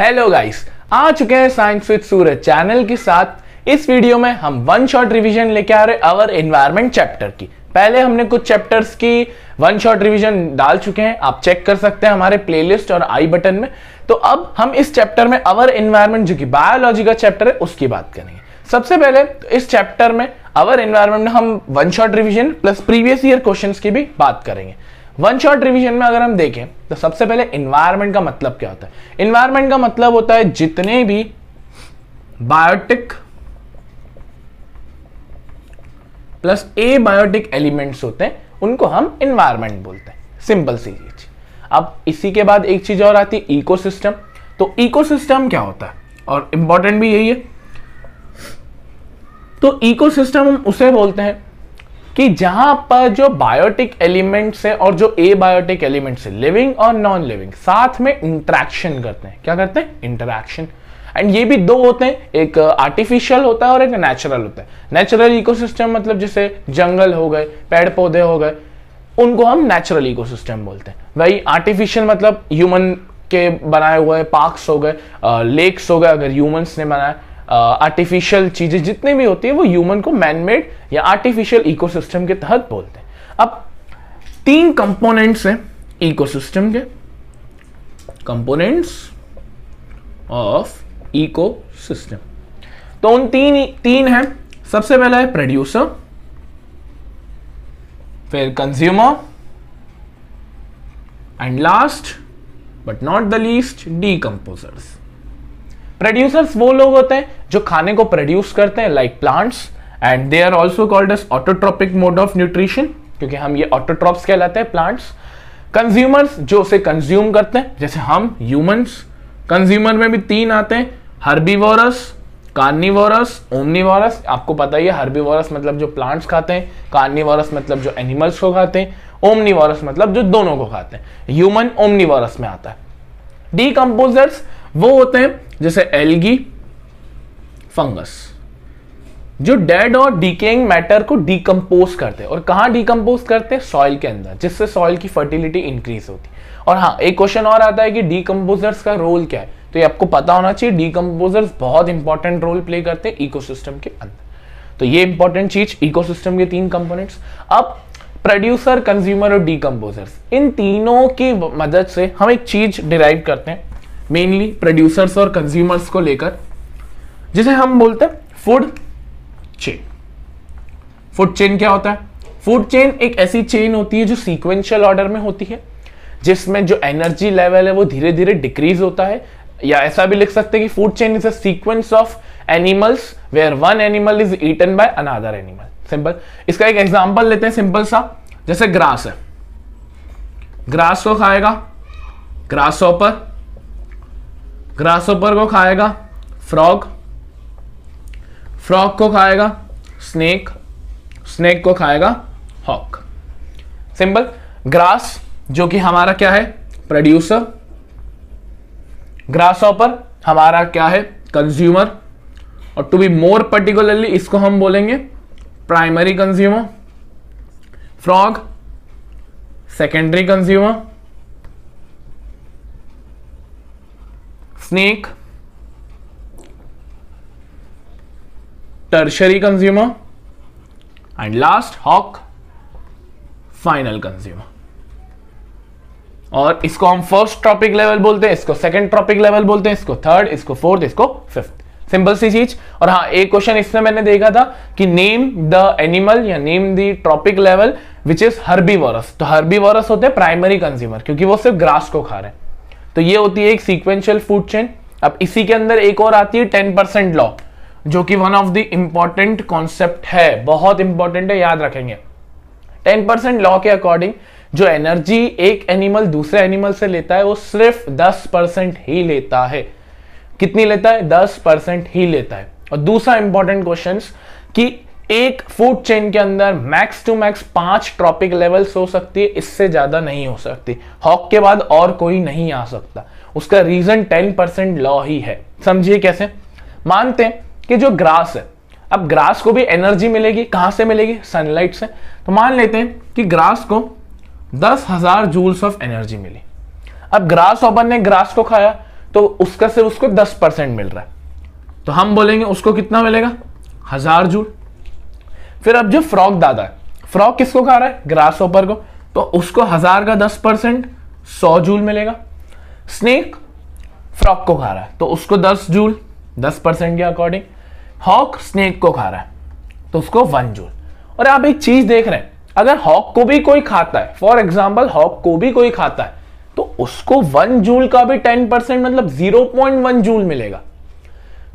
Hello guys आ चुके हैं science with Suraj channel के साथ इस वीडियो में हम वन शॉट रिवीजन लेके आ रहे अवर एनवायरमेंट चैप्टर की पहले हमने कुछ चैप्टर्स की वन शॉट रिवीजन डाल चुके हैं आप चेक कर सकते हैं हमारे प्लेलिस्ट और आई बटन में तो अब हम इस चैप्टर में अवर एनवायरमेंट जो कि बायोलॉजी का चैप्टर है उसकी बात करेंगे सबसे पहले तो इस चैप्टर में अवर एनवायरमेंट में हम one shot revision plus previous year questions की भी बात करेंगे वन शॉट रिविजन में अगर हम देखें तो सबसे पहले इन्वायरमेंट का मतलब क्या होता है इन्वायरमेंट का मतलब होता है जितने भी biotic plus abiotic elements होते हैं उनको हम इन्वायरमेंट बोलते हैं सिंपल सी चीज अब इसी के बाद एक चीज और आती है इको तो इको क्या होता है और इंपॉर्टेंट भी यही है तो इकोसिस्टम हम उसे बोलते हैं कि जहां पर जो बायोटिक एलिमेंट्स है और जो ए बायोटिक एलिमेंट्स है लिविंग और नॉन लिविंग साथ में इंट्रैक्शन करते हैं क्या करते हैं इंटरैक्शन एंड ये भी दो होते हैं एक आर्टिफिशियल होता है और एक नेचुरल होता है नेचुरल इकोसिस्टम मतलब जैसे जंगल हो गए पेड़ पौधे हो गए उनको हम नेचुरल इकोसिस्टम बोलते हैं वही आर्टिफिशियल मतलब ह्यूमन के बनाए हुए पार्क्स हो गए लेक्स uh, हो गए अगर ह्यूमंस ने बनाया आर्टिफिशियल चीज़ें जितनी भी होती है वो ह्यूमन को मैनमेड या आर्टिफिशियल इकोसिस्टम के तहत बोलते हैं अब तीन कंपोनेंट्स हैं इकोसिस्टम के कंपोनेंट्स ऑफ इकोसिस्टम तो उन तीन तीन हैं सबसे पहला है प्रोड्यूसर फिर consumer and last but not the least decomposers producers वो लोग होते हैं जो खाने को प्रोड्यूस करते हैं like plants and they are also called as autotrophic mode of nutrition क्योंकि हम ये ऑटोट्रॉप्स कहलाते हैं प्लांट्स कंज्यूमर्स जो उसे कंज्यूम करते हैं जैसे हम ह्यूमंस कंज्यूमर में भी तीन आते हैं हर्बीवोरस कार्निवोरस ओमनीवोरस आपको पता ही है हर्बीवोरस मतलब जो प्लांट्स खाते हैं कार्निवोरस मतलब जो एनिमल्स को खाते हैं ओमनीवोरस मतलब जो दोनों को खाते हैं ह्यूमन ओमनीवोरस में आता है डीकम्पोजर्स वो होते हैं जैसे एल्गी फंगस जो डेड और डिकेइंग मैटर को डीकम्पोज करते हैं और कहाँ डिकम्पोज करते हैं सॉइल के अंदर जिससे सॉइल की फर्टिलिटी इंक्रीज होती है और हाँ एक क्वेश्चन और आता है कि डीकम्पोजर्स का रोल क्या है तो ये आपको पता होना चाहिए डीकम्पोजर्स बहुत इंपॉर्टेंट रोल प्ले करते हैं इकोसिस्टम के अंदर तो ये इंपॉर्टेंट चीज इकोसिस्टम के तीन कंपोनेंट्स अब प्रोड्यूसर कंज्यूमर और डीकम्पोजर्स इन तीनों की मदद से हम एक चीज डिराइव करते हैं मेनली प्रोड्यूसर्स और कंज्यूमर्स को लेकर जिसे हम बोलते हैं फूड चेन फूड चेन क्या होता है फूड चेन एक ऐसी चेन होती है जो सीक्वेंशियल ऑर्डर में होती है जिसमें जो एनर्जी लेवल है वो धीरे धीरे डिक्रीज होता है या ऐसा भी लिख सकते हैं कि food chain is a sequence of animals where one animal is eaten by another animal simple इसका एक एग्जाम्पल लेते हैं सिंपल सा जैसे ग्रास है ग्रास को खाएगा ग्रास ऑपर ग्रासोपर को खाएगा फ्रॉग फ्रॉग को खाएगा स्नेक स्नेक को खाएगा हॉक सिंपल ग्रास जो कि हमारा क्या है प्रोड्यूसर ग्रास ऑपर हमारा क्या है कंज्यूमर और टू बी मोर पर्टिकुलरली इसको हम बोलेंगे primary consumer frog secondary consumer snake tertiary consumer and last hawk final consumer और इसको हम फर्स्ट ट्रॉपिक लेवल बोलते हैं इसको सेकंड ट्रॉपिक लेवल बोलते हैं इसको थर्ड इसको फोर्थ इसको फिफ्थ सिंपल सी चीज और हाँ एक क्वेश्चन इसमें मैंने देखा था कि नेम द एनिमल या name the trophic level which is herbi तो हर्बी होते हैं प्राइमरी कंज्यूमर क्योंकि वो सिर्फ ग्रास को खा रहे हैं तो ये होती है एक सीक्वेंशियल फूड चेन अब इसी के अंदर एक और आती है टेन परसेंट लॉ जो कि one of the important concept है बहुत इंपॉर्टेंट है याद रखेंगे टेन परसेंट लॉ के अकॉर्डिंग जो एनर्जी एक एनिमल दूसरे एनिमल से लेता है वो सिर्फ दस परसेंट ही लेता है कितनी लेता है दस परसेंट ही लेता है और दूसरा इंपॉर्टेंट क्वेश्चन कि एक फूड चेन के अंदर मैक्स टू मैक्स पांच ट्रॉपिक लेवल्स हो सकती है इससे ज्यादा नहीं हो सकती हॉक के बाद और कोई नहीं आ सकता उसका रीजन टेन परसेंट लॉ ही है समझिए कैसे मानते हैं कि जो ग्रास है अब ग्रास को भी एनर्जी मिलेगी कहां से मिलेगी सनलाइट से तो मान लेते हैं कि ग्रास को दस हजार जूल्स ऑफ एनर्जी मिली अब ग्रास ओपन ने ग्रास को खाया तो उसका सिर्फ उसको दस परसेंट मिल रहा है तो हम बोलेंगे उसको कितना मिलेगा हजार जूल फिर अब जो फ्रॉक दादा है फ्रॉक किसको खा रहा है ग्रास ओपर को तो उसको हजार का दस परसेंट सौ जूल मिलेगा स्नेक फ्रॉक को खा रहा है तो उसको दस जूल दस परसेंट के अकॉर्डिंग हॉक स्नेक को खा रहा है तो उसको वन जूल और आप एक चीज देख रहे हैं अगर हॉक को भी कोई खाता है फॉर एग्जाम्पल हॉक को भी कोई खाता है तो उसको वन जूल का भी टेन परसेंट मतलब जीरो पॉइंट वन जूल मिलेगा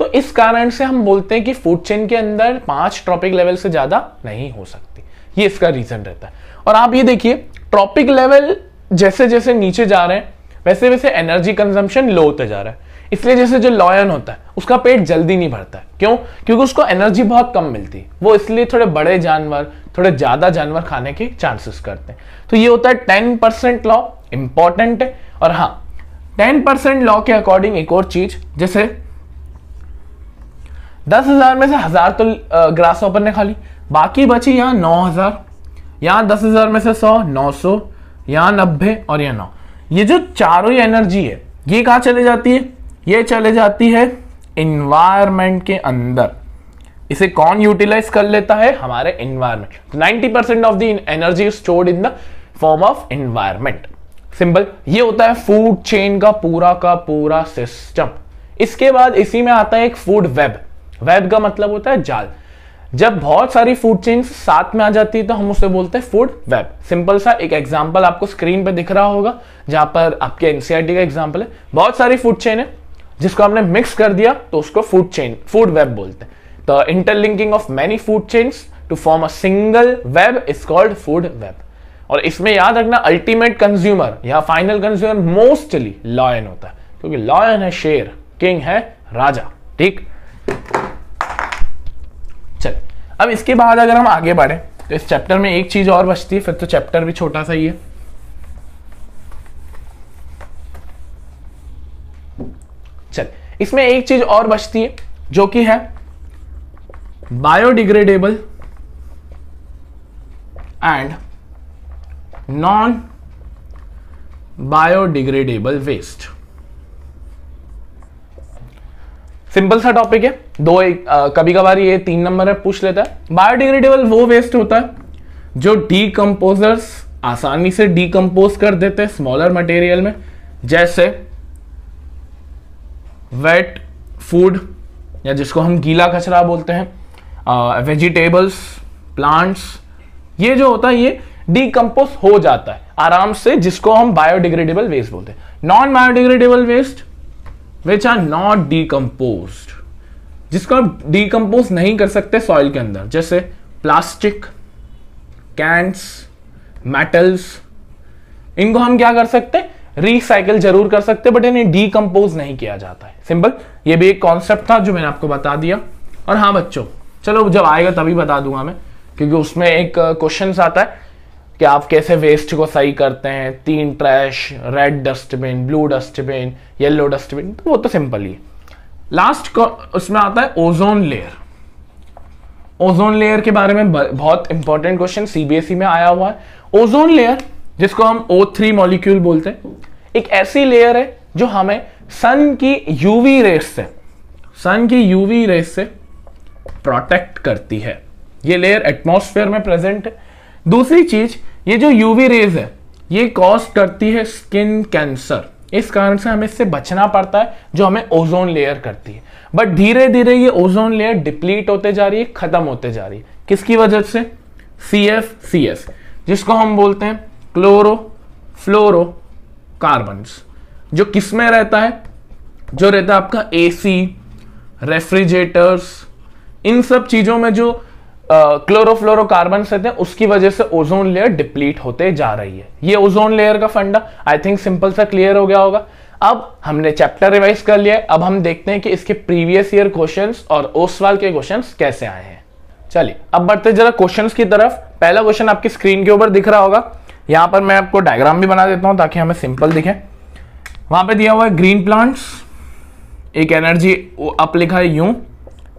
तो इस कारण से हम बोलते हैं कि फूड चेन के अंदर पांच ट्रॉपिक लेवल से ज्यादा नहीं हो सकती ये इसका रीजन रहता है और आप ये देखिए ट्रॉपिक लेवल जैसे जैसे नीचे जा रहे हैं वैसे वैसे एनर्जी कंजम्पशन लो होते जा रहा है इसलिए जैसे जो लॉयन होता है उसका पेट जल्दी नहीं भरता है क्यों क्योंकि उसको एनर्जी बहुत कम मिलती है वो इसलिए थोड़े बड़े जानवर थोड़े ज़्यादा जानवर खाने के चांसेस करते हैं तो ये होता है टेन परसेंट लॉ इंपॉर्टेंट है और हाँ टेन परसेंट लॉ के अकॉर्डिंग एक और चीज़ जैसे दस हजार में से हजार तो ग्रास ऑपर ने खा ली बाकी बची यहाँ नौ हजार यहाँ दस हजार में से सौ नौ सौ यहाँ नब्बे और यहाँ नौ ये जो चारों ही एनर्जी है ये कहा चले जाती है ये चले जाती है इन्वायरमेंट के अंदर इसे कौन यूटिलाइज कर लेता है हमारे environment ninety percent of the energy stored in the form of environment simple ये होता है फूड चेन का पूरा का पूरा सिस्टम इसके बाद इसी में आता है एक फूड वेब वेब का मतलब होता है जाल जब बहुत सारी फूड चेन साथ में आ जाती है तो हम उसे बोलते हैं फूड वेब सिंपल सा एक एग्जाम्पल आपको स्क्रीन पर दिख रहा होगा जहां पर आपके एनसीआरटी e का एग्जाम्पल है बहुत सारी फूड चेन है जिसको हमने मिक्स कर दिया तो उसको फूड चेन फूड वेब बोलते हैं तो interlinking of many food chains to form a single web is called food web और इसमें याद रखना अल्टीमेट कंज्यूमर या फाइनल कंज्यूमर मोस्टली लॉयन होता है क्योंकि लॉयन है शेर किंग है राजा ठीक अब इसके बाद अगर हम आगे बढ़े तो इस चैप्टर में एक चीज और बचती है फिर तो चैप्टर भी छोटा सा ही है चल इसमें एक चीज और बचती है जो कि है biodegradable and non biodegradable waste simple सा टॉपिक है दो एक आ, कभी कभार ये तीन नंबर है पूछ लेता है बायोडिग्रेडेबल वो वेस्ट होता है जो डीकम्पोजर्स आसानी से डीकम्पोज कर देते हैं स्मॉलर मटेरियल में जैसे वेट फूड या जिसको हम गीला कचरा बोलते हैं वेजिटेबल्स प्लांट्स ये जो होता है ये डीकम्पोज हो जाता है आराम से जिसको हम बायोडिग्रेडेबल वेस्ट बोलते हैं non biodegradable waste which are not decompose जिसको आप डीकम्पोज नहीं कर सकते सॉइल के अंदर जैसे प्लास्टिक कैंस मेटल्स इनको हम क्या कर सकते हैं रिसाइकिल जरूर कर सकते बट इन्हें डीकम्पोज नहीं किया जाता है सिंपल ये भी एक कॉन्सेप्ट था जो मैंने आपको बता दिया और हाँ बच्चों चलो जब आएगा तभी बता दूंगा मैं क्योंकि उसमें एक क्वेश्चन uh, आता है कि आप कैसे वेस्ट को सही करते हैं तीन trash red dustbin blue dustbin yellow dustbin तो वो तो सिंपल ही है लास्ट उसमें आता है ओजोन लेयर ओजोन लेयर के बारे में बहुत इंपॉर्टेंट क्वेश्चन सीबीएसई में आया हुआ है ओजोन लेयर जिसको हम ओ थ्री मॉलिक्यूल बोलते हैं एक ऐसी लेयर है जो हमें सन की यूवी रेस से सन की यूवी रेस से प्रोटेक्ट करती है ये लेयर एटमॉस्फेयर में प्रेजेंट है दूसरी चीज ये जो यूवी रेज है ये कॉज करती है स्किन कैंसर इस कारण से हमें इससे बचना पड़ता है जो हमें ओजोन लेयर करती है बट धीरे धीरे ये ओजोन लेयर डिप्लीट होते जा रही है खत्म होते जा रही है किसकी वजह से सी एफ सी एस जिसको हम बोलते हैं क्लोरो फ्लोरो कार्बन जो किसमें रहता है जो रहता है आपका एसी रेफ्रिजरेटर्स इन सब चीज़ों में जो क्लोरोफ्लोरोकार्बन रहते हैं उसकी वजह से ओजोन लेयर डिप्लीट होते जा रही है ये ओजोन लेयर का फंडा आई थिंक सिंपल सा क्लियर हो गया होगा अब हमने चैप्टर रिवाइज कर लिया अब हम देखते हैं कि इसके प्रीवियस ईयर क्वेश्चंस और ओसवाल के क्वेश्चंस कैसे आए हैं चलिए अब बढ़ते जरा क्वेश्चन की तरफ पहला क्वेश्चन आपकी स्क्रीन के ऊपर दिख रहा होगा यहां पर मैं आपको डायग्राम भी बना देता हूं ताकि हमें सिंपल दिखे वहां पे दिया हुआ है ग्रीन प्लांट्स एक एनर्जी अप लिखा है यू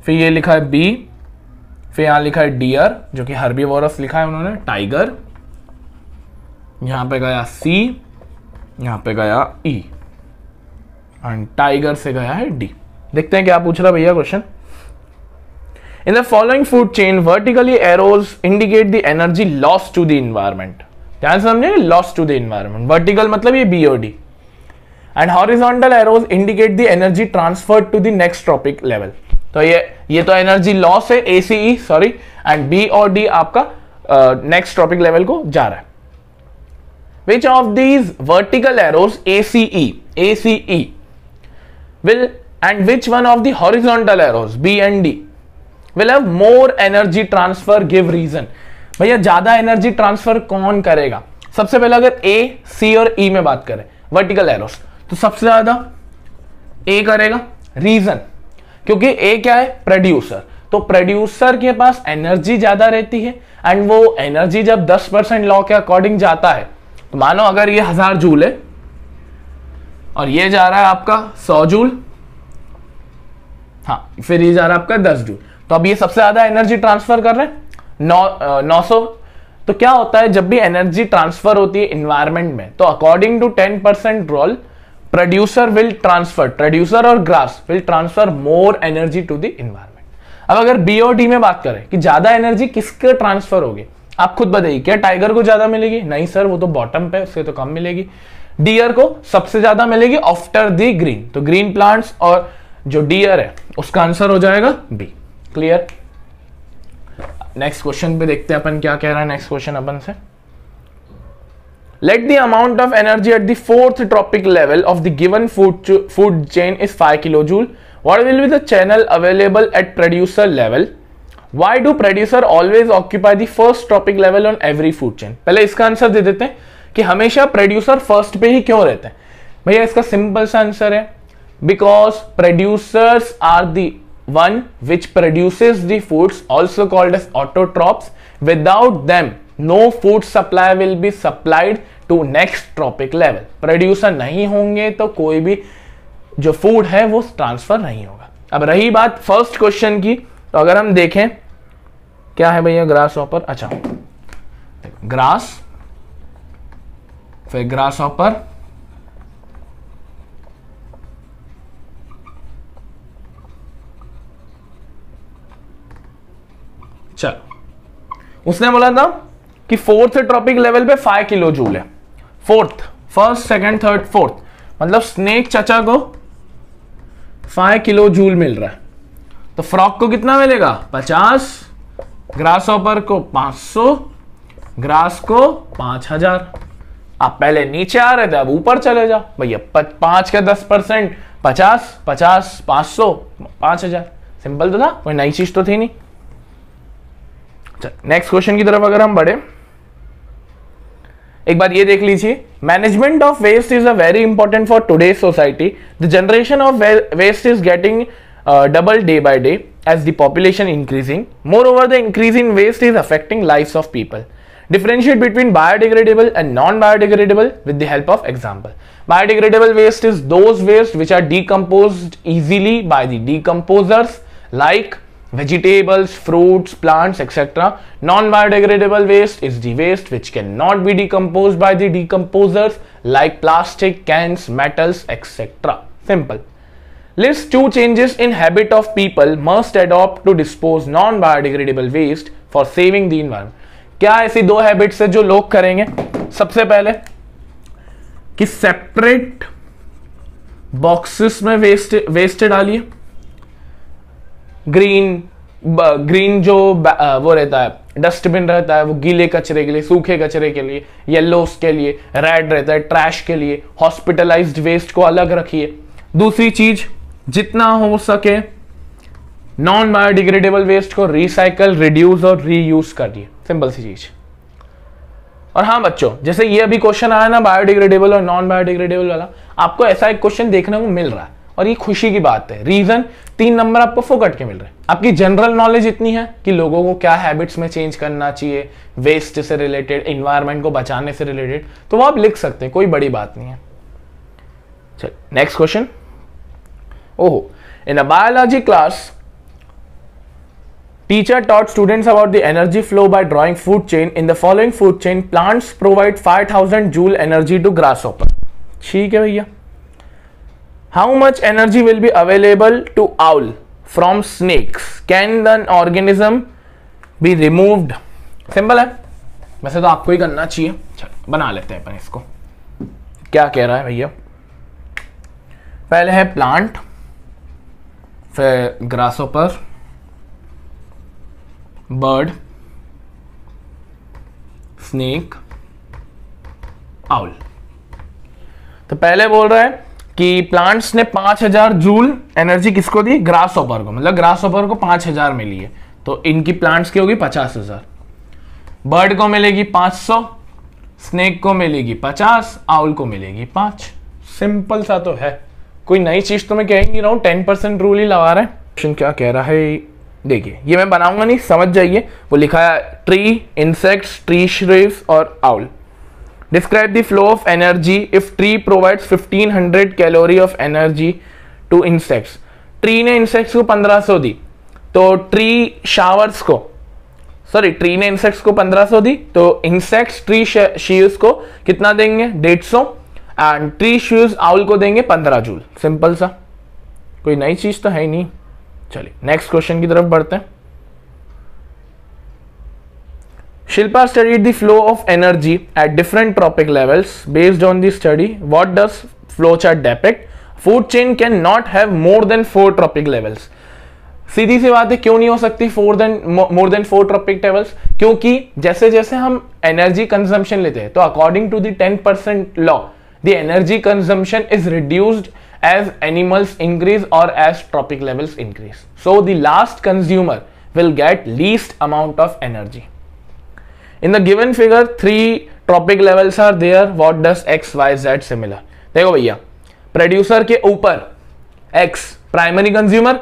फिर ये लिखा है बी फिर यहां लिखा है डियर जो कि हर्बी लिखा है उन्होंने टाइगर यहां पे गया सी यहां पे गया ई एंड टाइगर से गया है डी देखते हैं क्या पूछ रहा भैया question in the following food chain vertically arrows indicate the energy loss to the environment ध्यान समझे loss to the environment vertical मतलब ये D and horizontal arrows indicate the energy transferred to the next trophic level तो ये ये तो energy loss है A E sorry and B और डी आपका नेक्स्ट ट्रॉपिक लेवल को जा रहा है which of these vertical arrow ACE E will and which one of the horizontal arrows B and D will have more energy transfer give reason भैया ज्यादा energy transfer कौन करेगा सबसे पहले अगर ए सी और ई e में बात करें वर्टिकल एरोस तो सबसे ज्यादा ए करेगा रीजन क्योंकि ए क्या है प्रोड्यूसर तो प्रोड्यूसर के पास एनर्जी ज्यादा रहती है एंड वो एनर्जी जब 10 परसेंट लॉ के अकॉर्डिंग जाता है तो मानो अगर ये हजार जूल है और ये जा रहा है आपका सौ जूल हाँ फिर ये जा रहा है आपका दस जूल तो अब ये सबसे ज्यादा एनर्जी ट्रांसफर कर रहे हैं नौ नौ सौ तो क्या होता है जब भी एनर्जी ट्रांसफर होती है इन्वायरमेंट में तो according to ten percent rule producer will transfer producer और grass will transfer more energy to the environment अब अगर बी और डी में बात करें कि ज्यादा एनर्जी किसके ट्रांसफर होगी आप खुद बताइए क्या टाइगर को ज्यादा मिलेगी नहीं सर वो तो बॉटम पे उससे तो कम मिलेगी डियर को सबसे ज्यादा मिलेगी आफ्टर दी ग्रीन तो ग्रीन प्लांट्स और जो डियर है उसका आंसर हो जाएगा बी क्लियर नेक्स्ट क्वेश्चन पे देखते हैं अपन क्या कह रहा है नेक्स्ट क्वेश्चन अपन से let the amount of energy at the fourth tropic level of the given food, ch food chain is 5 kilojoule. What will be the channel available at producer level? Why do producer always occupy the first tropic level on every food chain? पहले इसका answer दे देते हैं कि हमेशा producer first पे ही क्यों रहते हैं भैया इसका सिंपल सा आंसर है because producers are the one which produces the foods also called as autotrophs without them no food supply will be supplied to next trophic level producer नहीं होंगे तो कोई भी जो फूड है वो ट्रांसफर नहीं होगा अब रही बात फर्स्ट क्वेश्चन की तो अगर हम देखें क्या है भैया ग्रास ऑपर अच्छा ग्रास फिर ग्रास ऑपर चल उसने बोला था कि फोर्थ ट्रॉपिक लेवल पे फाइव किलो जूल है fourth first second third fourth मतलब स्नेक चचा को फाइव किलो जूल मिल रहा है तो फ्रॉक को कितना मिलेगा पचास ग्रास ऑपर को पांच सौ ग्रास को पांच हजार आप पहले नीचे आ रहे थे अब ऊपर चले जाओ भैया पांच का दस परसेंट पचास पचास पांच सौ पांच हजार सिंपल तो था कोई नई चीज तो थी नहीं नेक्स्ट क्वेश्चन की तरफ अगर हम बढ़े एक बार ये देख लीजिए management of waste is a very important for today society the generation of waste is getting double day by day as the increasing moreover the increase in waste is affecting life of people differentiate between biodegradable and non biodegradable with the help of example biodegradable waste is those waste which are decompose easily by the decomposers like vegetables, fruits, plants, etc. Non-biodegradable waste is the waste which cannot be decomposed by the decomposers like plastic, cans, metals, etc. Simple. List two changes in habit of people must adopt to dispose non-biodegradable waste for saving the environment. kya aise do habits hai jo log karenge sabse pehle ki separate boxes mein waste waste daliye green green जो वो रहता है dustbin रहता है वो गीले कचरे के लिए सूखे कचरे के लिए येलो के लिए रेड रहता है ट्रैश के लिए हॉस्पिटलाइज्ड वेस्ट को अलग रखिए दूसरी चीज जितना हो सके नॉन बायोडिग्रेडेबल वेस्ट को रिसाइकल रिड्यूस और रीयूज करिए सिंपल सी चीज और हाँ बच्चों जैसे ये अभी क्वेश्चन आया ना बायोडिग्रेडेबल और नॉन बायोडिग्रेडेबल वाला आपको ऐसा एक क्वेश्चन देखने को मिल रहा है और ये खुशी की बात है रीजन तीन नंबर आपको फोकट के मिल रहे हैं आपकी जनरल नॉलेज इतनी है कि लोगों को क्या हैबिट्स में चेंज करना चाहिए वेस्ट से रिलेटेड इन्वायरमेंट को बचाने से रिलेटेड तो वो आप लिख सकते हैं कोई बड़ी बात नहीं है चल नेक्स्ट क्वेश्चन ओहो in a biology class Teacher taught students about the energy flow by food chain chain. In the following food chain, plants provide 5000 joule energy to grasshopper. ठीक है भैया how much energy will be available to owl from snakes can the organism be removed simple है वैसे तो आपको ही करना चाहिए बना लेते हैं अपन इसको क्या कह रहा है भैया पहले है प्लांट फिर ग्रासोपर बर्ड स्नेक आउल तो पहले बोल रहा है कि प्लांट्स ने 5000 जूल एनर्जी किसको दी ग्रास ऑपर को मतलब ग्रास ऑपर को 5000 मिली है तो इनकी प्लांट्स की होगी 50000 बर्ड को मिलेगी 500 स्नेक को मिलेगी 50 आउल को मिलेगी 5 सिंपल सा तो है कोई नई चीज तो मैं कह नहीं रहा हूँ टेन परसेंट रूल ही लगा रहे हैं क्वेश्चन क्या कह रहा है देखिए ये मैं बनाऊंगा नहीं समझ जाइए वो लिखा है ट्री इंसेक्ट्स ट्री श्रीव्स और owl describe the flow of energy if tree provides 1500 calorie of energy to insects tree ने इंसेक्ट्स को 1500 दी तो ट्री शावर्स को सॉरी ट्री ने इंसेक्ट्स को 1500 दी तो इंसेक्ट्स ट्री शीज को कितना देंगे डेढ़ सौ एंड ट्री शीज आउल को देंगे पंद्रह जूल सिंपल सा कोई नई चीज तो है ही नहीं चलिए नेक्स्ट क्वेश्चन की तरफ बढ़ते हैं the flow of energy at different trophic levels based on Based study this does flow chart depict food chain can not have more than four trophic levels सीधी सी बात है क्यों नहीं हो सकती four than more than four trophic levels क्योंकि जैसे जैसे हम एनर्जी कंजम्पशन लेते हैं तो according to the ten percent law the energy consumption is reduced as animals increase और as trophic levels increase so the last consumer will get least amount of energy in the given figure three trophic levels are there what does X Y Z similar देखो भैया producer के ऊपर X primary consumer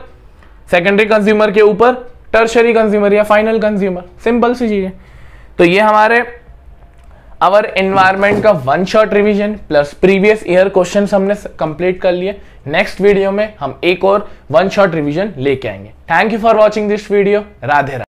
secondary consumer के ऊपर tertiary consumer या final consumer simple सी चीज है तो ये हमारे अवर एनवायरमेंट का one shot revision plus previous year question हमने कंप्लीट कर लिए नेक्स्ट वीडियो में हम एक और वन शॉट रिवीजन लेके आएंगे thank you for watching this video Radhe Radhe